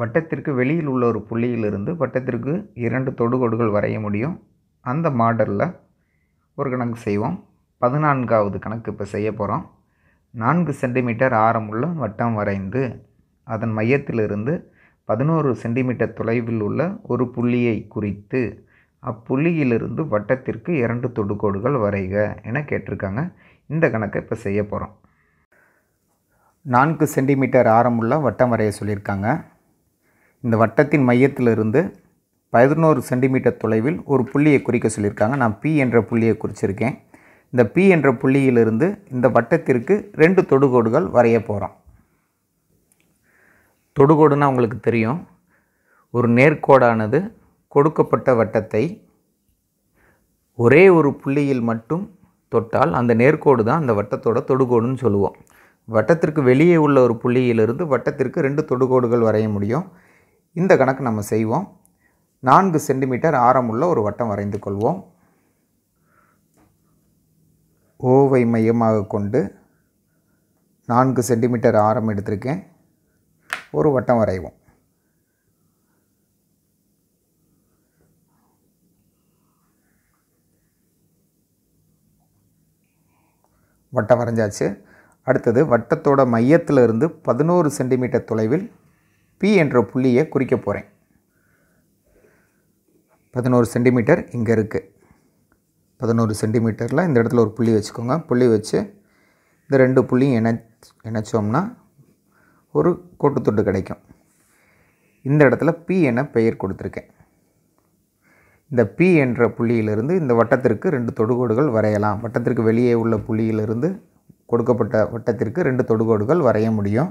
வட்டத்திற்கு வெளியில் உள்ள ஒரு புள்ளியிலிருந்து வட்டத்திற்கு இரண்டு தொடுகோடுகள் வரைய முடியும் அந்த மாடலில் ஒரு கணக்கு செய்வோம் பதினான்காவது கணக்கு இப்போ செய்ய போகிறோம் நான்கு சென்டிமீட்டர் ஆரமுள்ள வட்டம் வரைந்து அதன் மையத்திலிருந்து பதினோரு சென்டிமீட்டர் தொலைவில் உள்ள ஒரு புள்ளியை குறித்து அப்புள்ளியிலிருந்து வட்டத்திற்கு இரண்டு தொடுகோடுகள் வரைக என கேட்டிருக்காங்க இந்த கணக்கை இப்போ செய்ய போகிறோம் நான்கு சென்டிமீட்டர் ஆரமுள்ள வட்டம் வரைய சொல்லியிருக்காங்க இந்த வட்டத்தின் மையத்திலிருந்து பதினோரு சென்டிமீட்டர் தொலைவில் ஒரு புள்ளியை குறிக்க சொல்லியிருக்காங்க நான் பி என்ற புள்ளியை குறிச்சிருக்கேன் இந்த பி என்ற புள்ளியிலிருந்து இந்த வட்டத்திற்கு ரெண்டு தொடுகோடுகள் வரைய போகிறோம் தொடுகோடுனா உங்களுக்கு தெரியும் ஒரு நேர்கோடானது கொடுக்கப்பட்ட வட்டத்தை ஒரே ஒரு புள்ளியில் மட்டும் தொட்டால் அந்த நேர்கோடு தான் அந்த வட்டத்தோட தொடுகோடுன்னு சொல்லுவோம் வட்டத்திற்கு வெளியே உள்ள ஒரு புள்ளியிலிருந்து வட்டத்திற்கு ரெண்டு தொடுகோடுகள் வரைய முடியும் இந்த கணக்கு நம்ம செய்வோம் நான்கு சென்டிமீட்டர் ஆரமுள்ள ஒரு வட்டம் வரைந்து கொள்வோம் ஓவை மையமாக கொண்டு நான்கு சென்டிமீட்டர் ஆரம் எடுத்திருக்கேன் ஒரு வட்டம் வரைவோம் வட்டம் வரைஞ்சாச்சு அடுத்தது வட்டத்தோட மையத்தில் இருந்து பதினோரு சென்டிமீட்டர் தொலைவில் பி என்ற புள்ளியை குறிக்க போகிறேன் பதினோரு சென்டிமீட்டர் இங்கே இருக்குது பதினோரு சென்டிமீட்டரில் இந்த இடத்துல ஒரு புள்ளி வச்சுக்கோங்க புள்ளி வச்சு இந்த ரெண்டு புள்ளியும் இணை இணைச்சோம்னா ஒரு கோட்டுத்துண்டு கிடைக்கும் இந்த இடத்துல பி என பெயர் கொடுத்துருக்கேன் இந்த பி என்ற புள்ளியிலிருந்து இந்த வட்டத்திற்கு ரெண்டு தொடுகோடுகள் வரையலாம் வட்டத்திற்கு வெளியே உள்ள புள்ளியிலிருந்து கொடுக்கப்பட்ட வட்டத்திற்கு ரெண்டு தொடுகோடுகள் வரைய முடியும்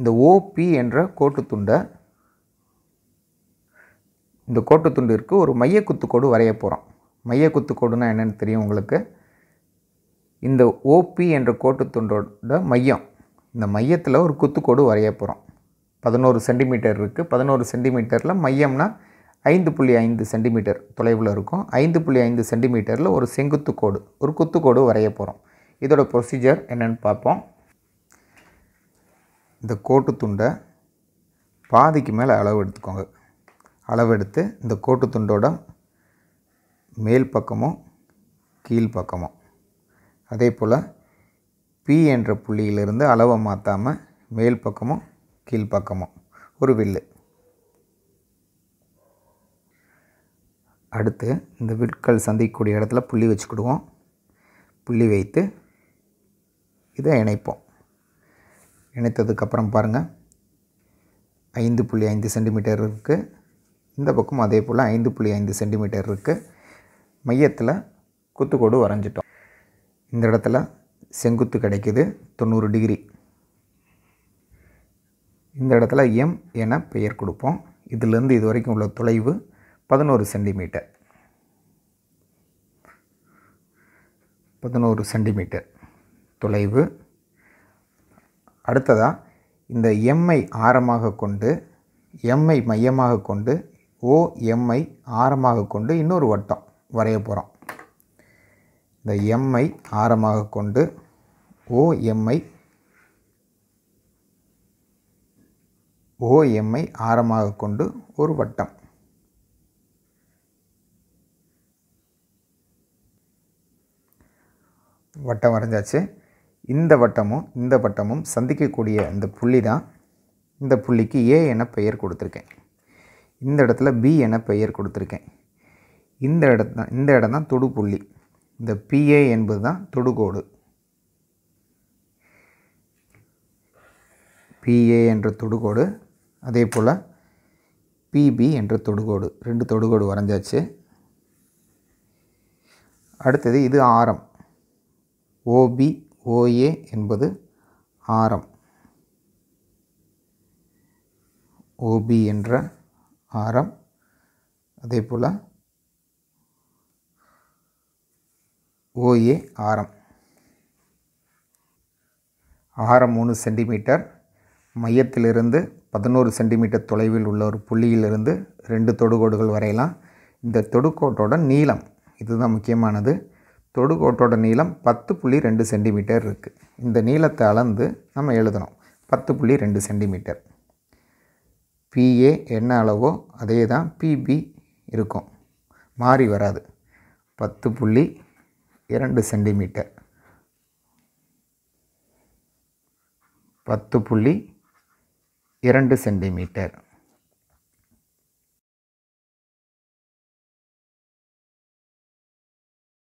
இந்த ஓபி என்ற கோட்டு துண்டை இந்த கோட்டு துண்டிற்கு ஒரு மைய குத்துக்கோடு வரைய போகிறோம் மைய கோடுனா என்னென்னு தெரியும் உங்களுக்கு இந்த ஓபி என்ற கோட்டு துண்டோட மையம் இந்த மையத்தில் ஒரு குத்துக்கோடு வரைய போகிறோம் பதினோரு சென்டிமீட்டர் இருக்குது பதினோரு சென்டிமீட்டரில் மையம்னா ஐந்து புள்ளி ஐந்து சென்டிமீட்டர் தொலைவில் இருக்கும் ஐந்து புள்ளி ஐந்து சென்டிமீட்டரில் ஒரு செங்குத்து கோடு ஒரு குத்துக்கோடு வரைய போகிறோம் இதோட ப்ரொசீஜர் என்னென்னு பார்ப்போம் இந்த கோட்டு துண்டை பாதிக்கு மேலே அளவு எடுத்துக்கோங்க அளவெடுத்து இந்த கோட்டு துண்டோட மேல் பக்கமும் பக்கமும் அதே போல் பி என்ற புள்ளியிலிருந்து அளவை மாற்றாமல் மேல் பக்கமும் கீழ்ப்பக்கமும் ஒரு வில்லு அடுத்து இந்த விற்கள் சந்திக்கக்கூடிய இடத்துல புள்ளி வச்சுக்கிடுவோம் புள்ளி வைத்து இதை இணைப்போம் இணைத்ததுக்கப்புறம் பாருங்கள் ஐந்து புள்ளி ஐந்து சென்டிமீட்டர் இருக்குது இந்த பக்கம் அதே போல் ஐந்து புள்ளி ஐந்து சென்டிமீட்டர் இருக்குது மையத்தில் குத்துக்கோடு வரைஞ்சிட்டோம் இந்த இடத்துல செங்குத்து கிடைக்கிது தொண்ணூறு டிகிரி இந்த இடத்துல எம் என பெயர் கொடுப்போம் இதிலேருந்து இது வரைக்கும் உள்ள தொலைவு பதினோரு சென்டிமீட்டர் பதினோரு சென்டிமீட்டர் தொலைவு அடுத்ததாக இந்த எம்ஐ ஆரமாக கொண்டு எம்ஐ மையமாக கொண்டு ஓஎம்ஐ ஆரமாக கொண்டு இன்னொரு வட்டம் வரைய போகிறோம் இந்த எம்ஐ ஆரமாக கொண்டு ஓஎம்ஐ ஓஎம்ஐ ஆரமாக கொண்டு ஒரு வட்டம் வட்டம் வரைஞ்சாச்சு இந்த வட்டமும் இந்த வட்டமும் சந்திக்கக்கூடிய இந்த புள்ளி தான் இந்த புள்ளிக்கு ஏ என பெயர் கொடுத்துருக்கேன் இந்த இடத்துல பி என பெயர் கொடுத்துருக்கேன் இந்த இடத்த இந்த இடம் தான் தொடுப்புள்ளி இந்த பிஏ என்பது தான் தொடுகோடு பிஏ என்ற தொடுகோடு அதே போல் பிபி என்ற தொடுகோடு ரெண்டு தொடுகோடு வரைஞ்சாச்சு அடுத்தது இது ஆரம் ஓபி ஓஏ என்பது ஆரம் ஓபி என்ற ஆரம் அதே போல் ஓஏ ஆரம் ஆரம் மூணு சென்டிமீட்டர் மையத்திலிருந்து பதினோரு சென்டிமீட்டர் தொலைவில் உள்ள ஒரு புள்ளியிலிருந்து ரெண்டு தொடுகோடுகள் வரையலாம் இந்த தொடுகோட்டோட நீளம் இதுதான் முக்கியமானது தொடுகோட்டோட நீளம் பத்து புள்ளி ரெண்டு சென்டிமீட்டர் இருக்குது இந்த நீளத்தை அளந்து நம்ம எழுதணும் பத்து புள்ளி ரெண்டு சென்டிமீட்டர் பிஏ என்ன அளவோ அதே தான் பிபி இருக்கும் மாறி வராது பத்து புள்ளி இரண்டு சென்டிமீட்டர் பத்து புள்ளி இரண்டு சென்டிமீட்டர்